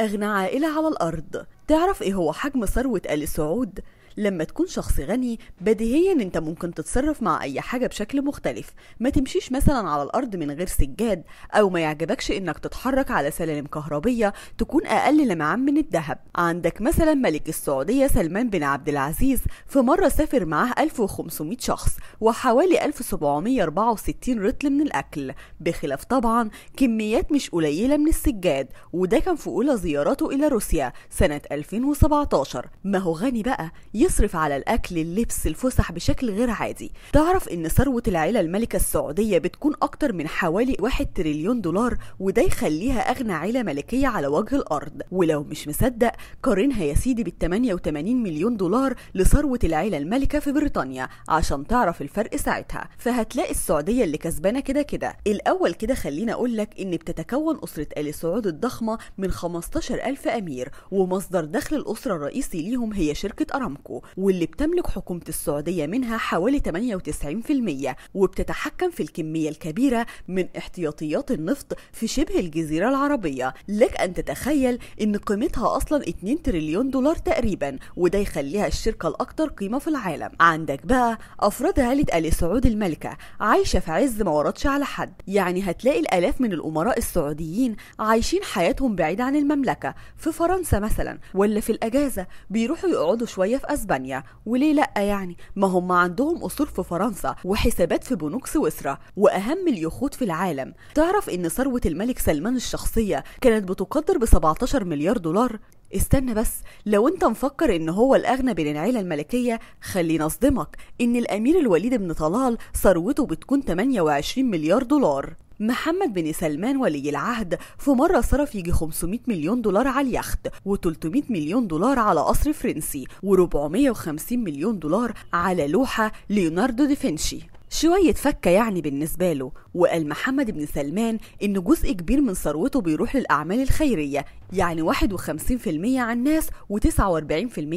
أغنى عائلة على الأرض تعرف إيه هو حجم ثروة آل سعود؟ لما تكون شخص غني بديهيا انت ممكن تتصرف مع اي حاجة بشكل مختلف ما تمشيش مثلا على الارض من غير سجاد او ما يعجبكش انك تتحرك على سلالم كهربية تكون اقل لمعان من الذهب عندك مثلا ملك السعودية سلمان بن عبد العزيز في مرة سافر معاه 1500 شخص وحوالي 1764 رطل من الاكل بخلاف طبعا كميات مش قليلة من السجاد وده كان في اولى زياراته الى روسيا سنة 2017 ما هو غني بقى يصرف على الأكل اللبس الفسح بشكل غير عادي تعرف إن ثروة العيلة الملكة السعودية بتكون أكتر من حوالي 1 تريليون دولار وده يخليها أغنى عيلة ملكية على وجه الأرض ولو مش مصدق قارنها يا سيدي بال 88 مليون دولار لثروة العيلة الملكة في بريطانيا عشان تعرف الفرق ساعتها فهتلاقي السعودية اللي كسبانة كده كده الأول كده خلينا أقولك إن بتتكون أسرة آل سعود الضخمة من 15000 أمير ومصدر دخل الأسرة الرئيسي ليهم هي شركة أرامكو واللي بتملك حكومة السعودية منها حوالي 98% وبتتحكم في الكمية الكبيرة من احتياطيات النفط في شبه الجزيرة العربية لك أن تتخيل أن قيمتها أصلا 2 تريليون دولار تقريبا وده يخليها الشركة الأكثر قيمة في العالم عندك بقى أفراد عائلة آل سعود الملكة عايشة في عز ما وردش على حد يعني هتلاقي الآلاف من الأمراء السعوديين عايشين حياتهم بعيد عن المملكة في فرنسا مثلا ولا في الأجازة بيروحوا يقعدوا شوية في أسبوع اسبانيا وليه لا يعني ما هم عندهم اصول في فرنسا وحسابات في بنوك سويسرا واهم اليخوت في العالم تعرف ان ثروه الملك سلمان الشخصيه كانت بتقدر ب 17 مليار دولار استنى بس لو انت مفكر ان هو الاغنى بين العيله الملكيه خلينا اصدمك ان الامير الوليد بن طلال ثروته بتكون 28 مليار دولار محمد بن سلمان ولي العهد في مرة صرف يجي 500 مليون دولار على اليخت و300 مليون دولار على قصر فرنسي و450 مليون دولار على لوحة ليوناردو دافنشي شوية فكة يعني بالنسبة له وقال محمد بن سلمان إن جزء كبير من ثروته بيروح للأعمال الخيرية يعني 51% على الناس و49%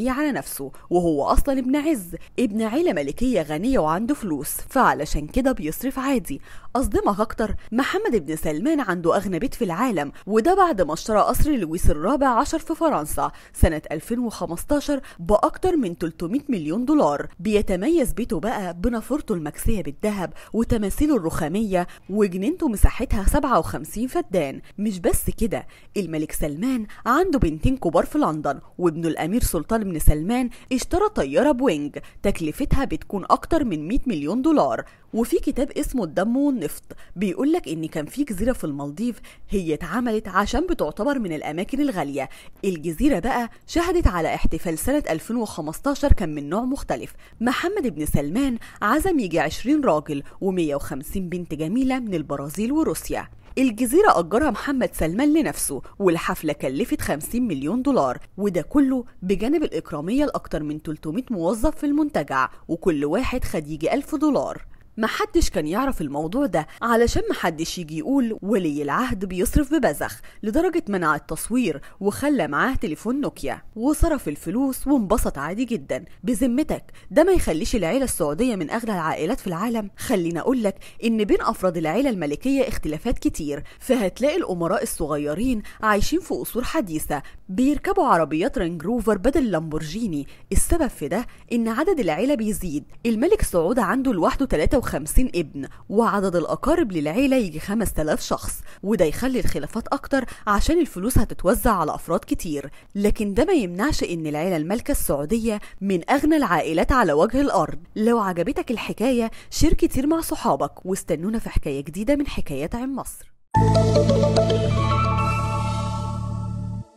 على نفسه وهو أصلا ابن عز ابن عيلة ملكية غنية وعنده فلوس فعلشان كده بيصرف عادي أصدمك أكتر محمد بن سلمان عنده أغنى بيت في العالم وده بعد ما اشترى قصر لويس الرابع عشر في فرنسا سنة 2015 بأكتر من 300 مليون دولار بيتميز بيته بقى بنافورته المكسية بالذهب وتماثيله الرخامية وجنينته مساحتها 57 فدان مش بس كده الملك سلمان سلمان عنده بنتين كبار في لندن وابنه الأمير سلطان بن سلمان اشترى طيارة بوينج تكلفتها بتكون أكتر من 100 مليون دولار وفي كتاب اسمه الدم والنفط بيقول لك إن كان في جزيرة في المالديف هي اتعملت عشان بتعتبر من الأماكن الغالية الجزيرة بقى شهدت على احتفال سنة 2015 كان من نوع مختلف محمد بن سلمان عزم يجي 20 راجل و150 بنت جميلة من البرازيل وروسيا الجزيرة أجرها محمد سلمان لنفسه والحفلة كلفت 50 مليون دولار وده كله بجانب الإكرامية لأكتر من 300 موظف في المنتجع وكل واحد خد يجي 1000 دولار محدش كان يعرف الموضوع ده علشان محدش يجي يقول ولي العهد بيصرف ببزخ لدرجة منع التصوير وخلى معاه تليفون نوكيا وصرف الفلوس وانبسط عادي جدا بذمتك ده ما يخليش العيلة السعودية من أغلى العائلات في العالم خليني أقولك إن بين أفراد العيلة الملكية اختلافات كتير فهتلاقي الأمراء الصغيرين عايشين في قصور حديثة بيركبوا عربيات رينج روفر بدل لامبورجيني السبب في ده إن عدد العيلة بيزيد الملك سعود عنده لوحده 53 250 ابن وعدد الأقارب للعيلة يجي 5000 شخص وده يخلي الخلافات أكتر عشان الفلوس هتتوزع على أفراد كتير لكن ده ما يمنعش إن العيلة المالكة السعودية من أغنى العائلات على وجه الأرض لو عجبتك الحكاية شير كتير مع صحابك واستنونا في حكاية جديدة من حكايات عن مصر